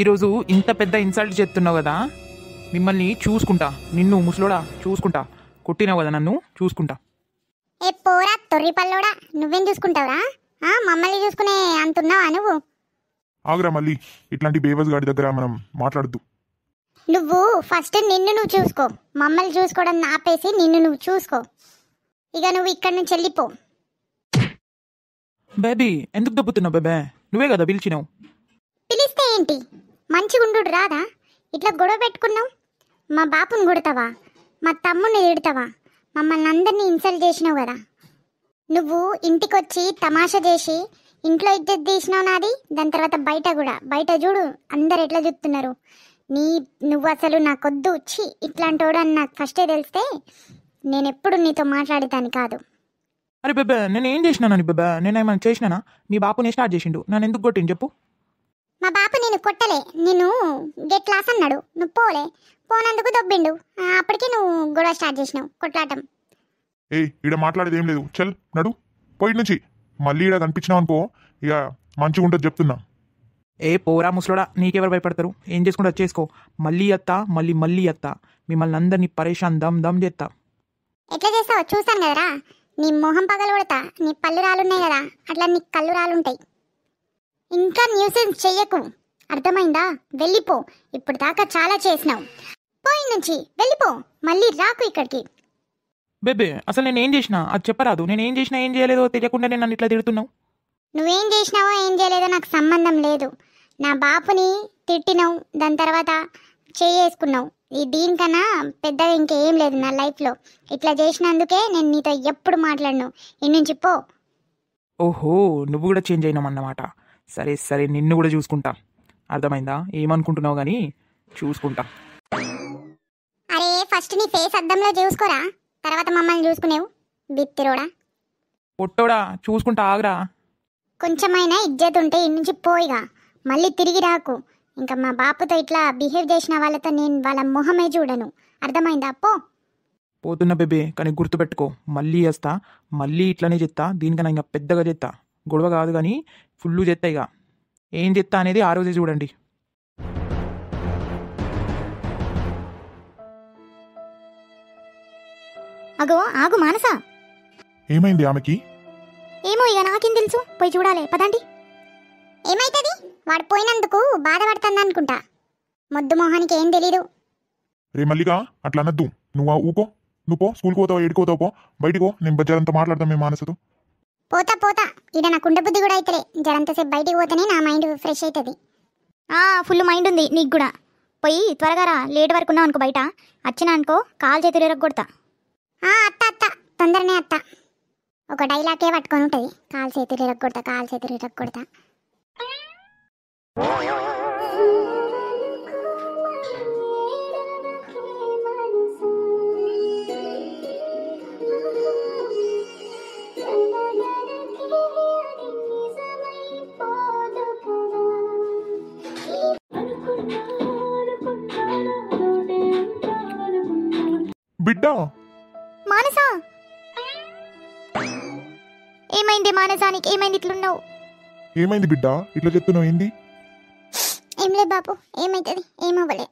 ఈరోజు ఇంత పెద్ద ఇన్సల్ట్ చేస్తున్నావు కదా మిమ్మల్ని చూసుకుంటా నిన్ను ముసలోడా చూసుకుంటా కొట్టినావు కదా నన్ను చూసుకుంటా ఏ పోరా తొర్రి పల్లోడా నువ్వేం చూసుకుంటావురా ఆ, మమ్మల్ని చూసుకునే అంటున్నావా నువ్వు ఆగురా మళ్ళీ ఇట్లాంటి బేబస్ గాడి దగ్గర మనం మాట్లాడద్దు నువ్వు ఫస్ట్ నిన్ను నువ్వు చూసుకో మమ్మల్ని చూసుకోవడం ఆపేసి నిన్ను నువ్వు చూసుకో ఇక నువ్వు ఇక్కడ నుంచి వెళ్ళిపో బేబీ ఎందుకు దెబ్బతున్నావు బేబే నువ్వే కదా పిలిచినావు ఏంటి మంచిగుండు రాదా ఇట్లా గొడవ పెట్టుకున్నావు మా బాపుని కొడతావా మా తమ్ముని తిడతావా మమ్మల్ని అందరినీ ఇన్సల్ట్ చేసినావు కదా నువ్వు ఇంటికొచ్చి తమాషా చేసి ఇంట్లో ఇద్దరు తీసినావు నాది దాని తర్వాత బయట కూడా బయట చూడు అందరు ఎట్లా చూస్తున్నారు నీ నువ్వు అసలు నాకొద్దు వచ్చి ఇట్లాంటి వాడు అని నాకు ఫస్టే తెలిస్తే నేను ఎప్పుడు నీతో మాట్లాడేదాన్ని కాదు అరే బెబ్బా నేను ఏం చేసినానని బెబ్బా ఏమైనా చేసినానా మీ బాపుని స్టార్ట్ చేసిండు నన్ను ఎందుకు కొట్టింది చెప్పు మా బాప నేను కొట్టలే నిన్ను గెట్ లాస్ అన్నాడు నువ్వు పోలే పోనందుకు దొబ్బిండు అప్పటికే నువ్వు గొడవ స్టార్ట్ చేసినావు కొట్లాటం ఏ ఈడ మాట్లాడేది ఏం లేదు చల్ నడు పోయి నుంచి మళ్ళీ ఈడ కనిపించినావు అనుకో ఇక మంచిగా ఉంటుంది చెప్తున్నా ఏ పోరా ముసలోడా నీకెవరు భయపడతారు ఏం చేసుకుంటే వచ్చేసుకో మళ్ళీ అత్త మళ్ళీ మళ్ళీ అత్త మిమ్మల్ని అందరినీ పరేషాన్ దమ్ దమ్ చేస్తా ఎట్లా చేస్తావు చూసాను కదరా నీ మొహం పగలు కొడతా నీ పళ్ళు రాలున్నాయి కదా అట్లా నీ కళ్ళు రాలుంటాయి ఇంకా న్యూసెన్స్ చెయ్యకు అర్థమైందా వెళ్ళిపో ఇప్పుడు దాకా చాలా చేసినావు పోయి నుంచి వెళ్ళిపో మళ్ళీ రాకు ఇక్కడికి బేబే అసలు నేను ఏం చేసినా అది చెప్పరాదు నేను ఏం చేసినా ఏం చేయలేదో తెలియకుండా నేను ఇట్లా తిడుతున్నావు నువ్వేం చేసినావో ఏం చేయలేదో నాకు సంబంధం లేదు నా బాపుని తిట్టినావు దాని తర్వాత చేసుకున్నావు ఈ దీనికన్నా పెద్దగా ఇంకేం లేదు నా లైఫ్లో ఇట్లా చేసినందుకే నేను నీతో ఎప్పుడు మాట్లాడను ఇన్నుంచి పో ఓహో నువ్వు కూడా చేంజ్ అయినావు అన్నమాట సరే సరే నిన్ను కూడా చూసుకుంటా అర్థమైందా ఏమనుకుంటున్నావు కానీ చూసుకుంటా అరే ఫస్ట్ నీ ఫేస్ అద్దంలో చూసుకోరా తర్వాత మమ్మల్ని చూసుకునేవు బిత్తిరోడా పొట్టోడా చూసుకుంటా ఆగరా కొంచెమైనా ఇజ్జత్ ఉంటే ఇన్ని నుంచి పోయిగా మళ్ళీ తిరిగి రాకు ఇంకా మా బాపుతో ఇట్లా బిహేవ్ చేసిన వాళ్ళతో నేను వాళ్ళ మొహమే చూడను అర్థమైందా అప్పో పోతున్న బేబే కానీ గుర్తుపెట్టుకో మళ్ళీ వేస్తా మళ్ళీ ఇట్లానే చెత్తా దీనికన్నా ఇంకా పెద్దగా చెత్తా గొడవ కాదు కానీ ఫుల్ చెత్త ఇక ఏం చెత్త అనేది ఆ రోజే చూడండి అగో ఆగు మానస ఏమైంది ఆమెకి ఏమో ఇక నాకేం తెలుసు పోయి చూడాలి పదండి ఏమైతుంది వాడు పోయినందుకు బాధపడుతుంది అనుకుంటా మొద్దు మొహానికి ఏం తెలీదు రే మల్లిక అట్లా అనద్దు నువ్వు ఆ ఊకో నువ్వు పో స్కూల్కి పోతావా ఏడుకోతావు పో బయటికో నేను బజారంతా మాట్లాడతాం మేము మానసతో పోతా పోతా నా కుండ బుద్ధి కూడా అయితే జరంతసేపు బయటికి పోతేనే నా మైండ్ ఫ్రెష్ అవుతుంది ఆ ఫుల్ మైండ్ ఉంది నీకు కూడా పోయి త్వరగా రా లేట్ వరకు ఉన్నావు అనుకో బయట వచ్చినా అనుకో కాల్ చేతి ఎరగొడతా ఆ అత్త అత్త తొందరనే అత్త ఒక డైలాకే పట్టుకొని ఉంటుంది కాలు కొడతా కాల్ కాలు చేతులు కొడతా బిడ్డ మానస ఏమైంది మానసానికి ఏమైంది ఇట్లున్నావు ఏమైంది బిడ్డ ఇట్లా చెప్తున్నావు ఏంది ఏం లేదు బాబు ఏమైతుంది ఏమవ్వలే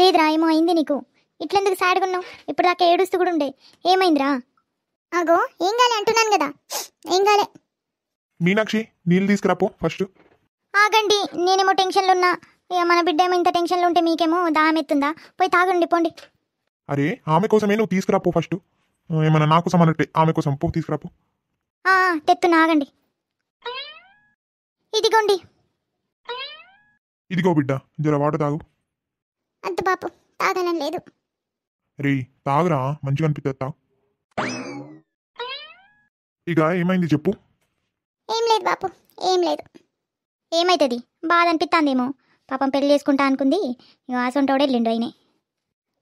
లేదురా ఏమో అయింది నీకు ఇట్లెందుకు సాడుకున్నావు ఇప్పుడు దాకా ఏడుస్తూ కూడా ఉండే ఏమైందిరా అగో ఏం కాలే అంటున్నాను కదా ఏం కాలే మీనాక్షి నీళ్ళు తీసుకురాపో ఫస్ట్ ఆగండి నేనేమో టెన్షన్లు ఉన్నా ఇక మన బిడ్డ ఏమో ఇంత టెన్షన్లో ఉంటే మీకేమో దామెత్తుందా పోయి తాగండి పోండి అరే ఆమె కోసమే నువ్వు తీసుకురాపో ఫస్ట్ ఏమైనా నాకు కోసం ఆమె కోసం పో తీసుకురాపో తెత్తు నాగండి ఇదిగోండి ఇదిగో బిడ్డ జర వాటర్ తాగు అంత బాపు తాగనని లేదు రే తాగురా మంచిగా అనిపిస్తుంది తాగు ఇక ఏమైంది చెప్పు ఏం లేదు బాపు ఏం లేదు ఏమైతుంది బాధ అనిపిస్తాందేమో పాపం పెళ్లి చేసుకుంటా అనుకుంది ఇక ఆసంటోడే లిండు అయినే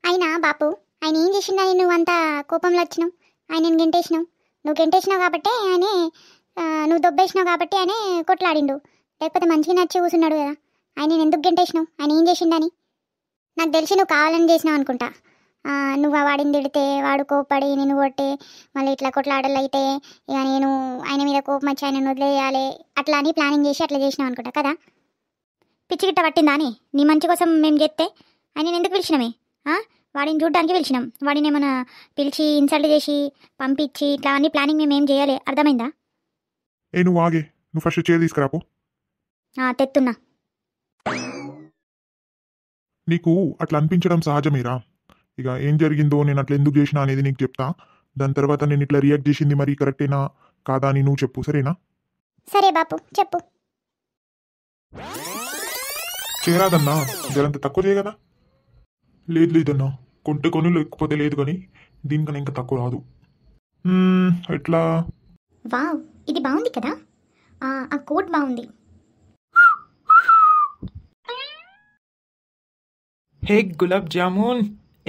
అయినా బాపు ఆయన ఏం చేసిండా నువ్వు అంత కోపంలో వచ్చినావు ఆయన గెంటేసినావు నువ్వు గెంటేసినావు కాబట్టి ఆయనే నువ్వు దొబ్బేసినావు కాబట్టి ఆయనే కొట్లాడిండు లేకపోతే మంచిగా నచ్చి కూర్చున్నాడు కదా ఆయన నేను ఎందుకు గెంటేసినావు ఆయన ఏం చేసిందని నాకు తెలిసి నువ్వు కావాలని చేసినావు అనుకుంటా నువ్వు వాడిని తిడితే వాడు కోపడి నేను కొట్టి మళ్ళీ ఇట్లా కొట్లాడలైతే ఇక నేను ఆయన మీద కోపం వచ్చి ఆయన వదిలేయాలి అట్లా అని ప్లానింగ్ చేసి అట్లా చేసినావు అనుకుంటా కదా పిచ్చిగిట్ట పట్టిందా అని నీ మంచి కోసం మేము చేస్తే ఆయన ఎందుకు పిలిచినామే వాడిని చూడడానికి పిలిచినాం వాడిని ఏమైనా పిలిచి ఇన్సల్ట్ చేసి పంపించి ఇట్లా అన్ని ప్లానింగ్ మేము ఏం చేయాలి అర్థమైందా ఏ నువ్వు ఆగే నువ్వు ఫస్ట్ చైర్ తీసుకురాపో తెత్తున్నా నీకు అట్లా అనిపించడం సహజమేరా ఇక ఏం జరిగిందో నేను అట్లా ఎందుకు చేసినా అనేది నీకు చెప్తా దాని తర్వాత నేను ఇట్లా రియాక్ట్ చేసింది మరి కరెక్టేనా కాదా అని నువ్వు చెప్పు సరేనా సరే బాపు చెప్పు చేరాదన్నా జరంత తక్కువ చేయగదా లేదు లేదన్నా కొనులు లేకపోతే లేదు కానీ దీనికన్నా ఇంకా తక్కువ రాదు ఎట్లా వా ఇది బాగుంది కదా ఆ కోట్ బాగుంది హే గులాబ్ జామున్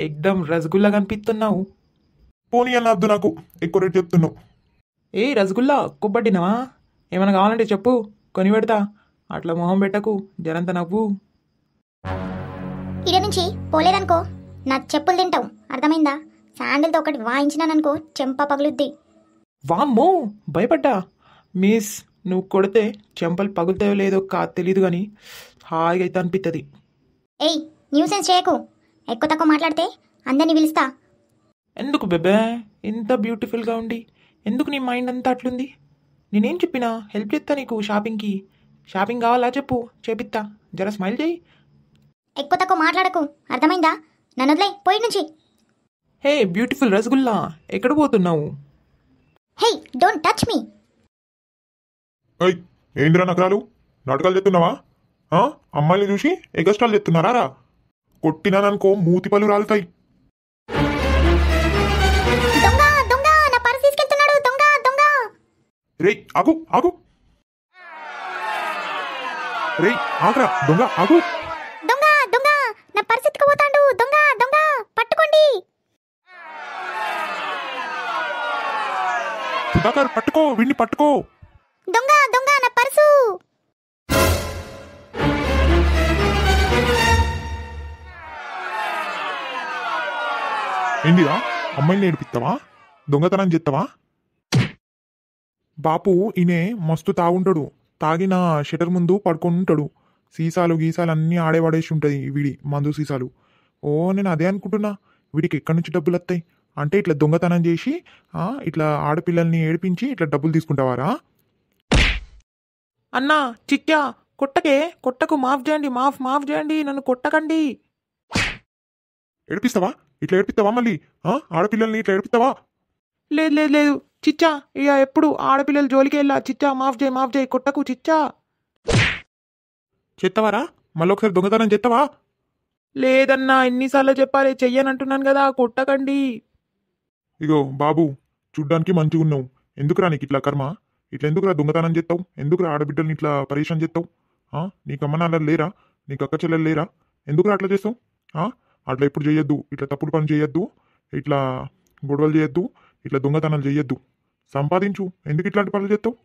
ఎక్దమ్ రసగుల్లా కనిపిస్తున్నావు పోనీ అని అద్దు నాకు ఎక్కువ రేట్ చెప్తున్నావు ఏ రసగుల్లా కొబ్బట్టినవా ఏమైనా కావాలంటే చెప్పు కొని పెడతా అట్లా మొహం పెట్టకు జరంత నవ్వు ఇక్కడ నుంచి పోలేదనుకో నా చెప్పులు తింటావు అర్థమైందా శాండిల్తో ఒకటి వాయించినాననుకో చెంప పగులుద్ది వామ్మో భయపడ్డా మిస్ నువ్వు కొడితే చెంపలు పగులుతాయో లేదో కా తెలీదు కానీ హాయిగా అయితే అనిపిస్తుంది ఏయ్ న్యూసెన్స్ చేయకు ఎక్కువ తక్కువ మాట్లాడితే అందరినీ పిలుస్తా ఎందుకు బెబే ఎంత బ్యూటిఫుల్గా ఉండి ఎందుకు నీ మైండ్ అంతా అట్లుంది నేనేం చెప్పినా హెల్ప్ చేస్తా నీకు షాపింగ్కి షాపింగ్ కావాలా చెప్పు చేపిస్తా జర స్మైల్ చేయి ఎక్కువ తక్కువ మాట్లాడకు అర్థమైందా నన్ను వదిలే పోయి నుంచి హే బ్యూటిఫుల్ రసగుల్లా ఎక్కడ పోతున్నావు హే డోంట్ టచ్ మీ ఏయ్ ఏందిరా నకరాలు నాటకాలు చెప్తున్నావా అమ్మాయిని చూసి ఎగస్ట్రాలు చెప్తున్నారా రా కొట్టినాననుకో మూతి పళ్ళు రాలుతాయి రే ఆగు ఆగు రే ఆగరా దొంగ ఆగు దొంగ దొంగ నా పరిస్థితికి పోతాండు ఏంటి సుధాకర్ పట్టుకో విన్ని పట్టుకో దొంగ దొంగ నా పర్సు ఏంటిరా అమ్మాయిని నేర్పిస్తావా దొంగతనం చేస్తావా బాపు ఈయనే మస్తు తాగుంటాడు నా షటర్ ముందు ఉంటాడు సీసాలు గీసాలు అన్నీ ఆడేవాడేసి ఉంటుంది వీడి మందు సీసాలు ఓ నేను అదే అనుకుంటున్నా వీడికి ఎక్కడి నుంచి డబ్బులు వస్తాయి అంటే ఇట్లా దొంగతనం చేసి ఇట్లా ఆడపిల్లల్ని ఏడిపించి ఇట్లా డబ్బులు తీసుకుంటావారా అన్నా చిట్టా కొట్టకే కొట్టకు మాఫ్ చేయండి మాఫ్ మాఫ్ చేయండి నన్ను కొట్టకండి ఏడిపిస్తావా ఇట్లా ఏడిపిస్తావా మళ్ళీ ఆడపిల్లల్ని ఇట్లా ఏడిపిస్తావా లేదు లేదు లేదు చిచ్చా ఇక ఎప్పుడు ఆడపిల్లలు జోలికి వెళ్ళా చిచ్చా మాఫ్ చేయి మాఫ్ చేయి కొట్టకు చిచ్చా చెత్తవారా మళ్ళీ ఒకసారి దొంగతనం చెత్తవా లేదన్నా ఎన్నిసార్లు చెప్పాలి చెయ్యనంటున్నాను కదా కొట్టకండి ఇగో బాబు చూడ్డానికి మంచిగా ఉన్నావు ఎందుకురా నీకు ఇట్లా కర్మ ఇట్లా ఎందుకురా దొంగతనం చేస్తావు ఎందుకురా ఆడబిడ్డల్ని ఇట్లా పరీక్షణ చేస్తావు నీకు అమ్మ నాన్న లేరా నీకు అక్క చెల్లెలు లేరా ఎందుకురా అట్లా చేస్తావు అట్లా ఎప్పుడు చేయొద్దు ఇట్లా తప్పుడు పని చేయొద్దు ఇట్లా గొడవలు చేయొద్దు ఇట్లా దొంగతనాలు చేయొద్దు సంపాదించు ఎందుకు ఇట్లాంటి పనులు చేస్తావు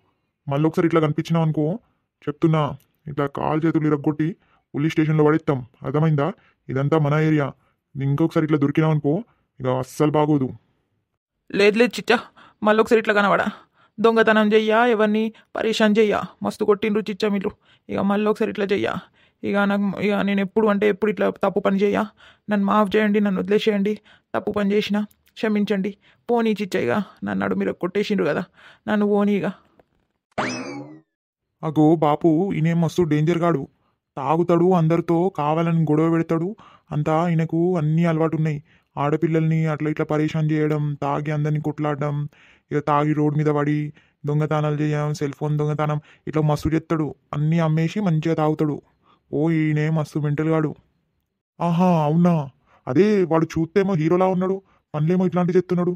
మళ్ళీ ఒకసారి ఇట్లా కనిపించినావు అనుకో చెప్తున్నా ఇట్లా కాల్ చేతులు ఇరగొట్టి పోలీస్ స్టేషన్లో పడేస్తాం అర్థమైందా ఇదంతా మన ఏరియా ఇంకొకసారి ఇట్లా అనుకో ఇక అస్సలు బాగోదు లేదు లేదు చిచ్చా మళ్ళీ ఒకసారి ఇట్లా కనబడా దొంగతనం చెయ్యా ఎవరిని పరేషాన్ చెయ్యా మస్తు కొట్టిండ్రు చిచ్చా మీరు ఇక మళ్ళీ ఒకసారి ఇట్లా చెయ్యా ఇక నాకు ఇక నేను ఎప్పుడు అంటే ఎప్పుడు ఇట్లా తప్పు పని చేయ నన్ను మాఫ్ చేయండి నన్ను వదిలేసేయండి తప్పు పని చేసిన క్షమించండి పోనీ చిచ్చా నన్ను నన్నాడు మీరు కొట్టేసిండ్రు కదా నన్ను పోనీ ఇక అగో బాపు ఈయనే మస్తు డేంజర్ గాడు తాగుతాడు అందరితో కావాలని గొడవ పెడతాడు అంతా ఆయనకు అన్నీ అలవాటు ఉన్నాయి ఆడపిల్లల్ని అట్లా ఇట్లా పరేషాన్ చేయడం తాగి అందరినీ కొట్లాడడం ఇక తాగి రోడ్డు మీద పడి దొంగతనాలు చేయడం సెల్ ఫోన్ దొంగతనం ఇట్లా మస్తు చేస్తాడు అన్నీ అమ్మేసి మంచిగా తాగుతాడు ఓ ఈయనే మస్తు మెంటల్ గాడు ఆహా అవునా అదే వాడు చూస్తేమో హీరోలా ఉన్నాడు పనులేమో ఇట్లాంటివి చెప్తున్నాడు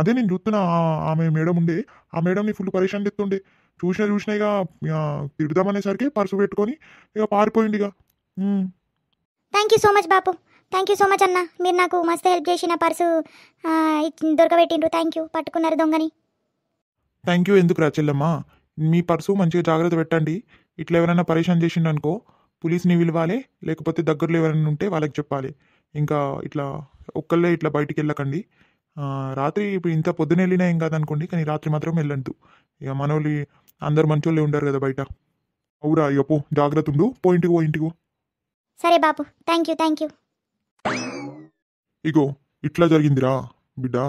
అదే నేను చూస్తున్నా ఆమె మేడం ఉండే ఆ మేడంని ఫుల్ పరేషాన్ చెప్తుండే చూసినా చూసినా ఇక తిడదామనేసరికి పర్సు పెట్టుకొని ఇక పారిపోయింది ఇక థ్యాంక్ యూ సో మచ్ బాపు థ్యాంక్ యూ సో మచ్ అన్న మీరు నాకు మస్తు హెల్ప్ చేసిన పర్సు దొరకబెట్టిండ్రు థ్యాంక్ యూ పట్టుకున్నారు దొంగని థ్యాంక్ యూ ఎందుకు రా మీ పర్సు మంచిగా జాగ్రత్త పెట్టండి ఇట్లా ఎవరైనా పరేషాన్ అనుకో పోలీస్ని పిలవాలి లేకపోతే దగ్గరలో ఎవరైనా ఉంటే వాళ్ళకి చెప్పాలి ఇంకా ఇట్లా ఒక్కళ్ళే ఇట్లా బయటికి వెళ్ళకండి రాత్రి ఇప్పుడు ఇంత పొద్దున వెళ్ళినా ఏం కాదనుకోండి కానీ రాత్రి మాత్రం వెళ్ళద్దు ఇక మనోళ్ళు అందరు మంచోళ్ళే ఉండరు కదా బయట అవురా పో జాగ్రత్త ఉండు పో ఇంటికి పో ఇంటికి సరే బాబు థ్యాంక్ యూ థ్యాంక్ యూ ఇగో ఇట్లా జరిగిందిరా బిడ్డా